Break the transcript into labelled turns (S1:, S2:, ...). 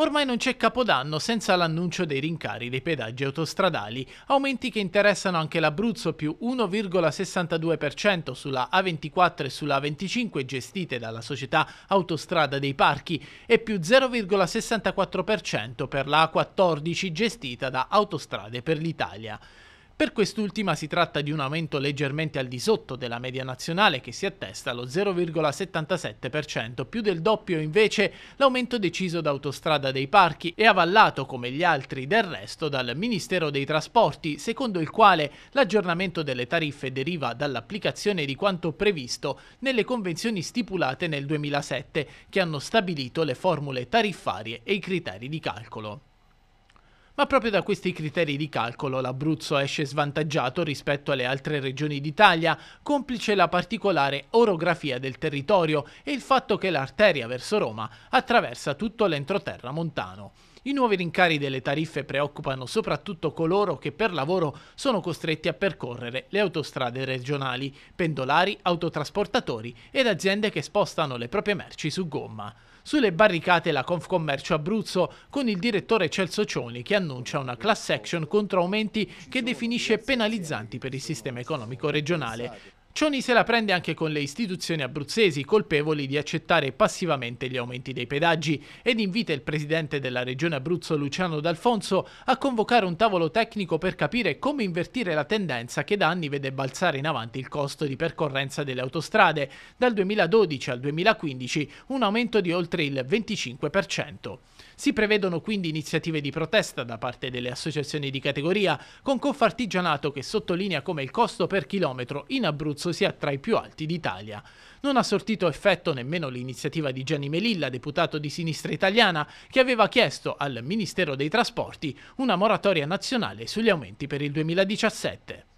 S1: Ormai non c'è capodanno senza l'annuncio dei rincari dei pedaggi autostradali, aumenti che interessano anche l'Abruzzo più 1,62% sulla A24 e sulla A25 gestite dalla società Autostrada dei Parchi e più 0,64% per la A14 gestita da Autostrade per l'Italia. Per quest'ultima si tratta di un aumento leggermente al di sotto della media nazionale che si attesta allo 0,77%, più del doppio invece l'aumento deciso da Autostrada dei Parchi e avallato come gli altri del resto dal Ministero dei Trasporti, secondo il quale l'aggiornamento delle tariffe deriva dall'applicazione di quanto previsto nelle convenzioni stipulate nel 2007 che hanno stabilito le formule tariffarie e i criteri di calcolo ma proprio da questi criteri di calcolo l'Abruzzo esce svantaggiato rispetto alle altre regioni d'Italia, complice la particolare orografia del territorio e il fatto che l'arteria verso Roma attraversa tutto l'entroterra montano. I nuovi rincari delle tariffe preoccupano soprattutto coloro che per lavoro sono costretti a percorrere le autostrade regionali, pendolari, autotrasportatori ed aziende che spostano le proprie merci su gomma. Sulle barricate la Confcommercio Abruzzo con il direttore Celso Cioni che annuncia una class action contro aumenti che definisce penalizzanti per il sistema economico regionale. Cioni se la prende anche con le istituzioni abruzzesi colpevoli di accettare passivamente gli aumenti dei pedaggi ed invita il presidente della regione Abruzzo Luciano D'Alfonso a convocare un tavolo tecnico per capire come invertire la tendenza che da anni vede balzare in avanti il costo di percorrenza delle autostrade, dal 2012 al 2015 un aumento di oltre il 25%. Si prevedono quindi iniziative di protesta da parte delle associazioni di categoria con Confartigianato che sottolinea come il costo per chilometro in Abruzzo Abruzzo sia tra i più alti d'Italia. Non ha sortito effetto nemmeno l'iniziativa di Gianni Melilla, deputato di Sinistra Italiana, che aveva chiesto al Ministero dei Trasporti una moratoria nazionale sugli aumenti per il 2017.